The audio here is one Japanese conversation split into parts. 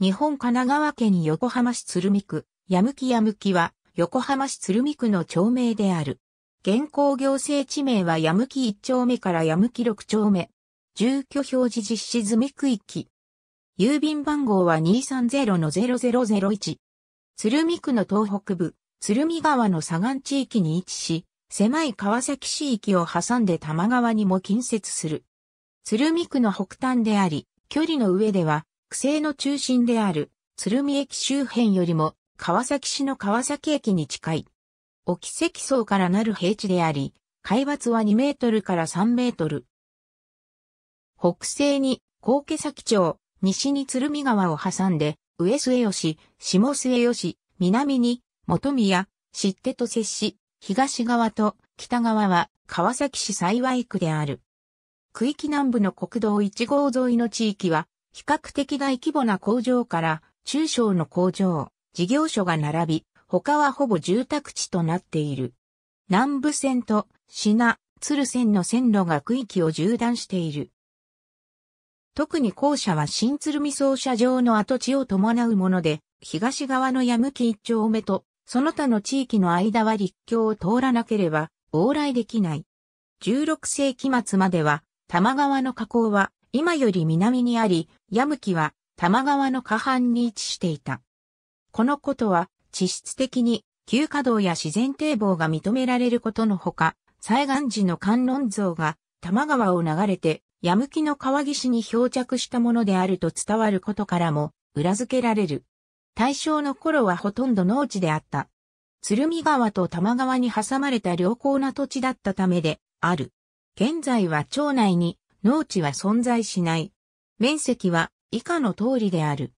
日本神奈川県横浜市鶴見区、やむきやむきは、横浜市鶴見区の町名である。現行行政地名はやむき1丁目からやむき6丁目。住居表示実施済み区域。郵便番号は230-0001。鶴見区の東北部、鶴見川の左岸地域に位置し、狭い川崎市域を挟んで多摩川にも近接する。鶴見区の北端であり、距離の上では、区政の中心である鶴見駅周辺よりも川崎市の川崎駅に近い。沖積層からなる平地であり、海抜は2メートルから3メートル。北西に高家崎町、西に鶴見川を挟んで、上末吉、下末吉、南に本宮、知手と接し、東側と北側は川崎市幸区である。区域南部の国道1号沿いの地域は比較的大規模な工場から中小の工場、事業所が並び、他はほぼ住宅地となっている。南部線と品、鶴線の線路が区域を縦断している。特に校舎は新鶴見操車場の跡地を伴うもので、東側の矢向一丁目と、その他の地域の間は立教を通らなければ往来できない。16世紀末までは、玉川の河口は今より南にあり、ヤムキは多摩川の下半に位置していた。このことは地質的に急稼働や自然堤防が認められることのほか、西岸時の観音像が多摩川を流れて、ヤムキの川岸に漂着したものであると伝わることからも裏付けられる。大正の頃はほとんど農地であった。鶴見川と多摩川に挟まれた良好な土地だったためである。現在は町内に農地は存在しない。面積は以下の通りである。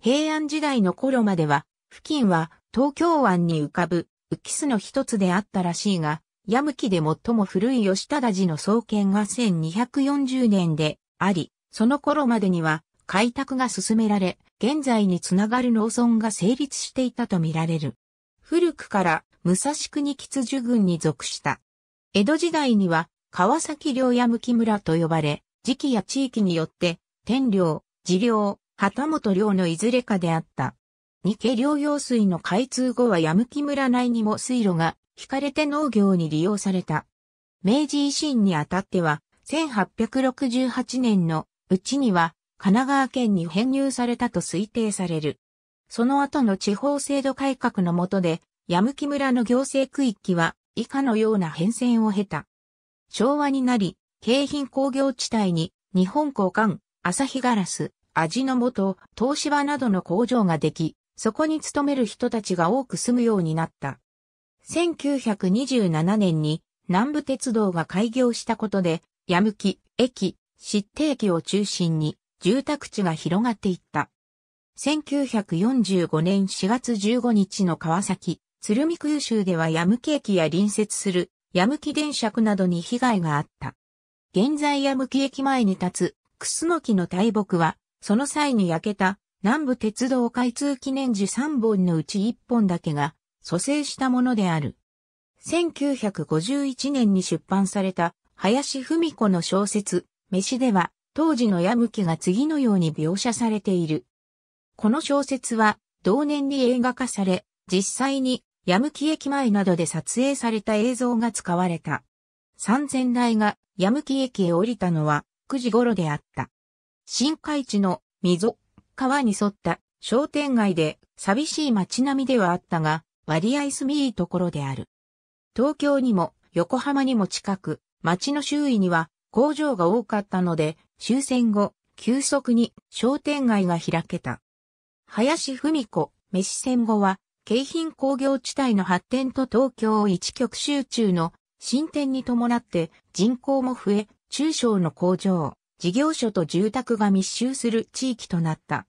平安時代の頃までは、付近は東京湾に浮かぶ浮き巣の一つであったらしいが、矢向で最も古い吉忠寺の創建が1240年であり、その頃までには開拓が進められ、現在につながる農村が成立していたとみられる。古くから武蔵国吉樹軍に属した。江戸時代には川崎領や向き村と呼ばれ、時期や地域によって、天領、寺領、旗本領のいずれかであった。二家領用水の開通後はやむき村内にも水路が引かれて農業に利用された。明治維新にあたっては、1868年のうちには神奈川県に編入されたと推定される。その後の地方制度改革の下で、やむき村の行政区域は以下のような変遷を経た。昭和になり、京浜工業地帯に日本交換、朝日ガラス、味の素、東芝などの工場ができ、そこに勤める人たちが多く住むようになった。1927年に南部鉄道が開業したことで、やむき、駅、湿地駅を中心に住宅地が広がっていった。1945年4月15日の川崎、鶴見空襲ではやむき駅や隣接するヤムキ電車区などに被害があった。現在ヤムキ駅前に立つ、クスノキの大木は、その際に焼けた南部鉄道開通記念時3本のうち1本だけが蘇生したものである。1951年に出版された林文子の小説、飯では当時のヤムキが次のように描写されている。この小説は同年に映画化され、実際にヤムキ駅前などで撮影された映像が使われた。三千台がヤムキ駅へ降りたのは9時頃であった。新海地の溝、川に沿った商店街で寂しい街並みではあったが、割合住みいいところである。東京にも横浜にも近く、街の周囲には工場が多かったので、終戦後、急速に商店街が開けた。林文子、飯戦後は京浜工業地帯の発展と東京一極集中の進展に伴って人口も増え、中小の工場、事業所と住宅が密集する地域となった。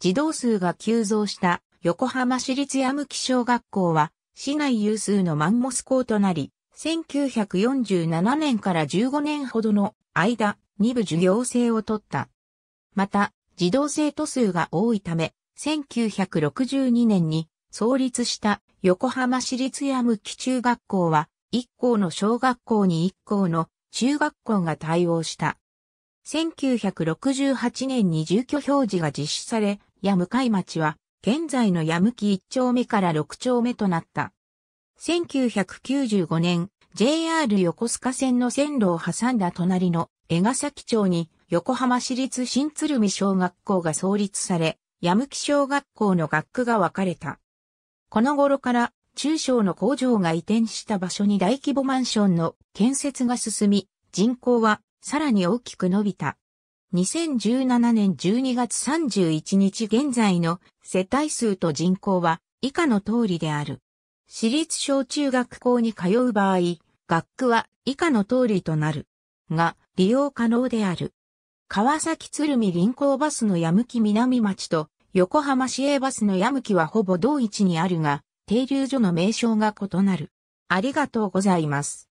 児童数が急増した横浜市立山向小学校は市内有数のマンモス校となり、1947年から15年ほどの間、二部授業制を取った。また、児童生徒数が多いため、1962年に創立した横浜市立矢向中学校は、一校の小学校に一校の中学校が対応した。1968年に住居表示が実施され、矢向町は、現在の矢向1丁目から6丁目となった。1995年、JR 横須賀線の線路を挟んだ隣の江ヶ崎町に横浜市立新鶴見小学校が創立され、矢向小学校の学区が分かれた。この頃から中小の工場が移転した場所に大規模マンションの建設が進み、人口はさらに大きく伸びた。2017年12月31日現在の世帯数と人口は以下の通りである。私立小中学校に通う場合、学区は以下の通りとなる。が、利用可能である。川崎鶴見臨港バスの矢向南町と横浜市営バスの矢向きはほぼ同一にあるが、停留所の名称が異なる。ありがとうございます。